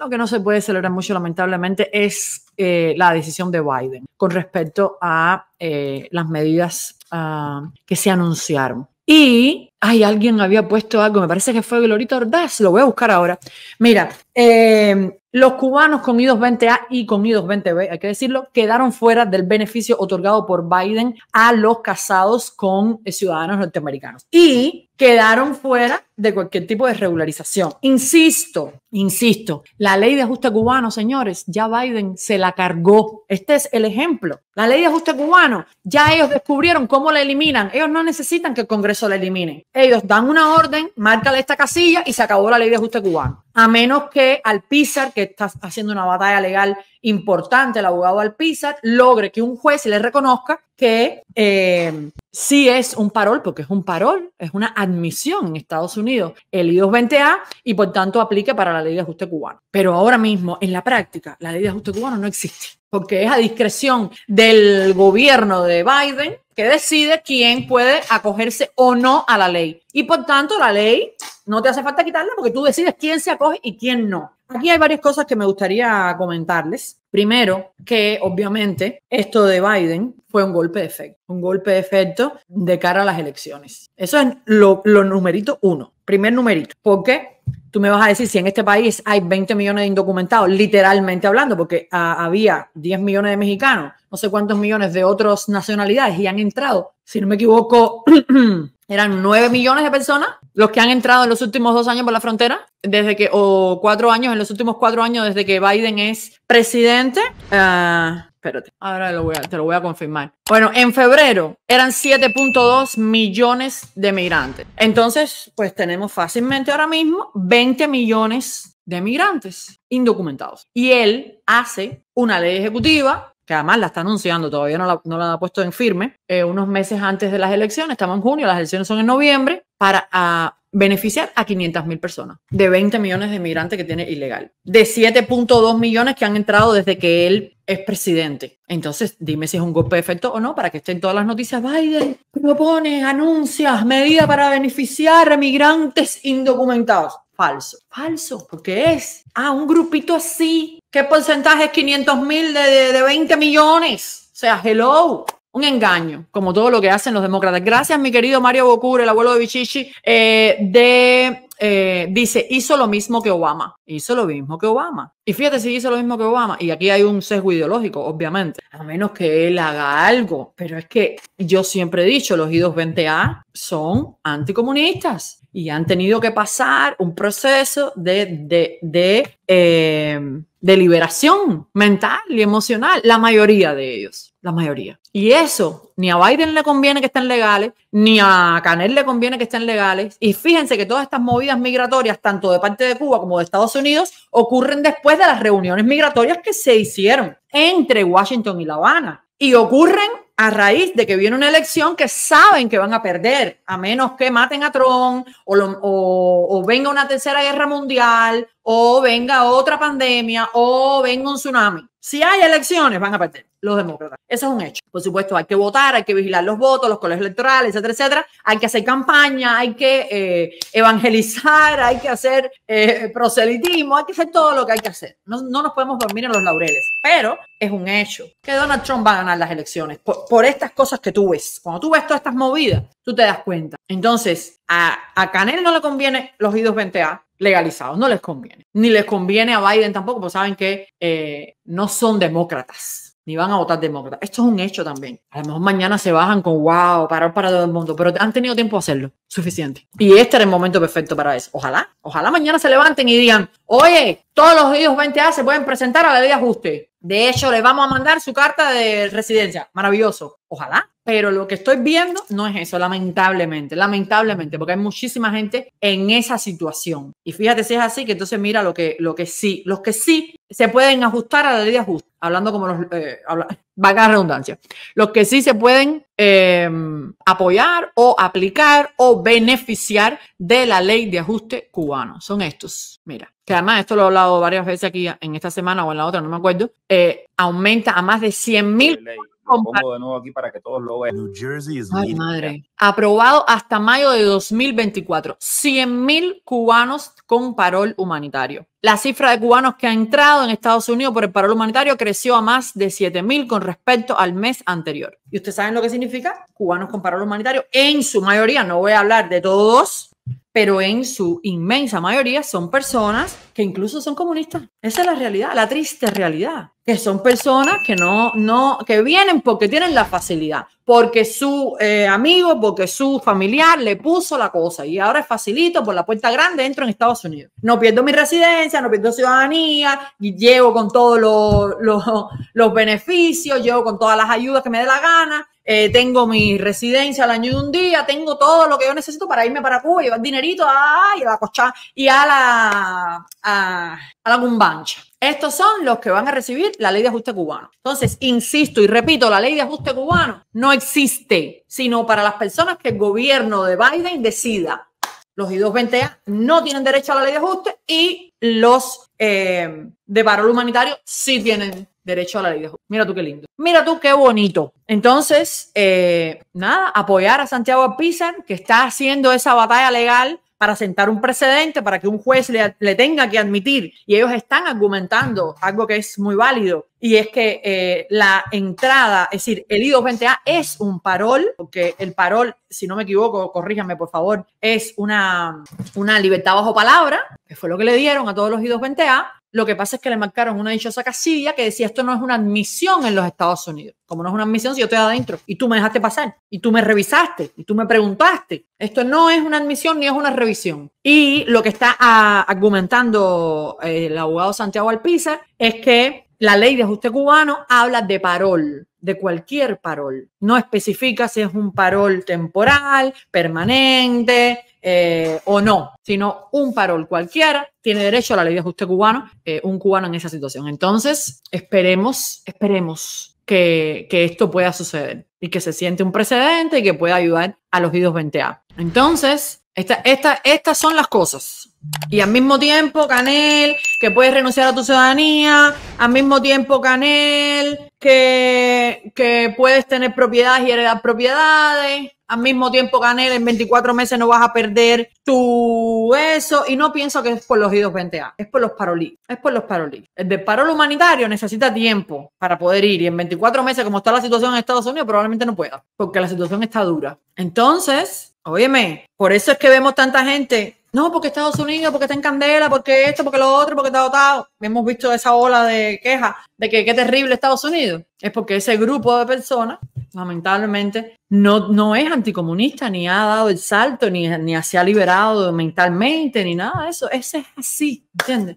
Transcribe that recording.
Lo que no se puede celebrar mucho, lamentablemente, es eh, la decisión de Biden con respecto a eh, las medidas ah, que se anunciaron. Y, hay alguien había puesto algo, me parece que fue Glorita Ordaz, lo voy a buscar ahora. Mira, eh, los cubanos con I-220A y con I-220B, hay que decirlo, quedaron fuera del beneficio otorgado por Biden a los casados con ciudadanos norteamericanos. Y quedaron fuera de cualquier tipo de regularización. Insisto, insisto, la ley de ajuste cubano, señores, ya Biden se la cargó. Este es el ejemplo. La ley de ajuste cubano, ya ellos descubrieron cómo la eliminan. Ellos no necesitan que el Congreso la elimine. Ellos dan una orden, marcan esta casilla y se acabó la ley de ajuste cubano. A menos que Alpizar, que está haciendo una batalla legal importante, el abogado Alpizar, logre que un juez le reconozca que eh, sí es un parol, porque es un parol, es una admisión en Estados Unidos, el I-220A, y por tanto aplica para la ley de ajuste cubano. Pero ahora mismo, en la práctica, la ley de ajuste cubano no existe, porque es a discreción del gobierno de Biden que decide quién puede acogerse o no a la ley. Y por tanto, la ley no te hace falta quitarla porque tú decides quién se acoge y quién no. Aquí hay varias cosas que me gustaría comentarles. Primero, que obviamente esto de Biden fue un golpe de efecto, un golpe de efecto de cara a las elecciones. Eso es lo, lo numerito uno, primer numerito. Porque tú me vas a decir si en este país hay 20 millones de indocumentados, literalmente hablando, porque ah, había 10 millones de mexicanos, no sé cuántos millones de otras nacionalidades y han entrado, si no me equivoco, eran 9 millones de personas los que han entrado en los últimos dos años por la frontera, desde que, o cuatro años, en los últimos cuatro años desde que Biden es presidente. Ah, espérate, ahora te lo voy a confirmar. Bueno, en febrero eran 7.2 millones de migrantes. Entonces, pues tenemos fácilmente ahora mismo 20 millones de migrantes indocumentados. Y él hace una ley ejecutiva que además la está anunciando, todavía no la, no la ha puesto en firme, eh, unos meses antes de las elecciones, estamos en junio, las elecciones son en noviembre, para ah, beneficiar a 500 mil personas de 20 millones de migrantes que tiene ilegal, de 7.2 millones que han entrado desde que él es presidente. Entonces, dime si es un golpe de efecto o no, para que estén todas las noticias. Biden propone, anuncia medida para beneficiar a migrantes indocumentados falso. Falso, porque es ah, un grupito así. ¿Qué porcentaje es 500 mil de, de 20 millones? O sea, hello un engaño, como todo lo que hacen los demócratas. Gracias, mi querido Mario Bocur, el abuelo de Bichichi, eh, de, eh, dice, hizo lo mismo que Obama. Hizo lo mismo que Obama. Y fíjate si hizo lo mismo que Obama. Y aquí hay un sesgo ideológico, obviamente. A menos que él haga algo. Pero es que yo siempre he dicho, los I-220A son anticomunistas. Y han tenido que pasar un proceso de, de, de, eh, de liberación mental y emocional, la mayoría de ellos la mayoría. Y eso, ni a Biden le conviene que estén legales, ni a Canel le conviene que estén legales. Y fíjense que todas estas movidas migratorias, tanto de parte de Cuba como de Estados Unidos, ocurren después de las reuniones migratorias que se hicieron entre Washington y La Habana. Y ocurren a raíz de que viene una elección que saben que van a perder, a menos que maten a Trump o, o, o venga una tercera guerra mundial o venga otra pandemia o venga un tsunami. Si hay elecciones, van a perder los demócratas. Eso es un hecho. Por supuesto, hay que votar, hay que vigilar los votos, los colegios electorales, etcétera, etcétera. Hay que hacer campaña, hay que eh, evangelizar, hay que hacer eh, proselitismo, hay que hacer todo lo que hay que hacer. No, nos podemos dormir en los laureles, pero es un hecho que Donald Trump va a ganar las elecciones por, por estas cosas que tú ves. Cuando tú ves todas estas movidas, tú te das cuenta. Entonces, a, Canel no le conviene los idos 20 a legalizados, no les conviene. Ni les conviene a Biden tampoco, porque saben que eh, no son demócratas ni van a votar demócratas. Esto es un hecho también. A lo mejor mañana se bajan con wow, parar para todo el mundo, pero han tenido tiempo de hacerlo, suficiente. Y este era el momento perfecto para eso. Ojalá, ojalá mañana se levanten y digan, oye, todos los idos 20A se pueden presentar a la ley de ajuste. De hecho, le vamos a mandar su carta de residencia. Maravilloso. Ojalá. Pero lo que estoy viendo no es eso, lamentablemente, lamentablemente, porque hay muchísima gente en esa situación. Y fíjate si es así, que entonces mira lo que, lo que sí, los que sí se pueden ajustar a la ley de ajuste hablando como los, eh, redundancia, los que sí se pueden em, apoyar o aplicar o beneficiar de la ley de ajuste cubano. Son estos, mira, que además esto lo he hablado varias veces aquí en esta semana o en la otra, no me acuerdo, eh, aumenta a más de 100 mil pongo de nuevo aquí para que todos lo vean. New Jersey madre. Aprobado hasta mayo de 2024. 100.000 cubanos con parol humanitario. La cifra de cubanos que ha entrado en Estados Unidos por el parol humanitario creció a más de 7.000 con respecto al mes anterior. ¿Y ustedes saben lo que significa? Cubanos con parol humanitario, en su mayoría, no voy a hablar de todos, pero en su inmensa mayoría son personas que incluso son comunistas. Esa es la realidad, la triste realidad, que son personas que no, no, que vienen porque tienen la facilidad, porque su eh, amigo, porque su familiar le puso la cosa y ahora es facilito por la puerta grande entro en Estados Unidos. No pierdo mi residencia, no pierdo ciudadanía, y llevo con todos los, los, los beneficios, llevo con todas las ayudas que me dé la gana. Eh, tengo mi residencia al año de un día, tengo todo lo que yo necesito para irme para Cuba y llevar dinero a, y a la y a la, a, cumbancha. Estos son los que van a recibir la ley de ajuste cubano. Entonces, insisto y repito, la ley de ajuste cubano no existe, sino para las personas que el gobierno de Biden decida. Los I-220A no tienen derecho a la ley de ajuste y los eh, de paro humanitario sí tienen derecho a la vida. Mira tú qué lindo. Mira tú qué bonito. Entonces, eh, nada, apoyar a Santiago Pisan que está haciendo esa batalla legal para sentar un precedente, para que un juez le, le tenga que admitir. Y ellos están argumentando algo que es muy válido y es que eh, la entrada, es decir, el I220A es un parol, porque el parol, si no me equivoco, corríjame por favor, es una, una libertad bajo palabra, que fue lo que le dieron a todos los I220A. Lo que pasa es que le marcaron una dichosa casilla que decía esto no es una admisión en los Estados Unidos. Como no es una admisión, si yo estoy adentro y tú me dejaste pasar y tú me revisaste y tú me preguntaste, esto no es una admisión ni es una revisión. Y lo que está ah, argumentando eh, el abogado Santiago Alpiza es que la ley de ajuste cubano habla de parol, de cualquier parol. No especifica si es un parol temporal, permanente eh, o no, sino un parol cualquiera tiene derecho a la ley de ajuste cubano, eh, un cubano en esa situación. Entonces, esperemos, esperemos que, esto pueda suceder y que se siente un precedente y que pueda ayudar a los idos 20A. Entonces, esta, estas son las cosas. Y al mismo tiempo, Canel, que puedes renunciar a tu ciudadanía, al mismo tiempo, Canel, que, puedes tener propiedades y heredar propiedades, al mismo tiempo, Canel, en 24 meses no vas a perder tu eso, y no pienso que es por los idos 20A, es por los parolí, es por los parolí. El del parol humanitario necesita tiempo para poder ir, y en 24 meses, como está la situación en Estados Unidos, probablemente no pueda, porque la situación está dura. Entonces, Óyeme, por eso es que vemos tanta gente. No, porque Estados Unidos, porque está en candela, porque esto, porque lo otro, porque está dotado Hemos visto esa ola de quejas de que qué terrible Estados Unidos. Es porque ese grupo de personas, lamentablemente, no, no es anticomunista, ni ha dado el salto, ni, ni se ha liberado mentalmente, ni nada de eso. Ese es así, ¿entiendes?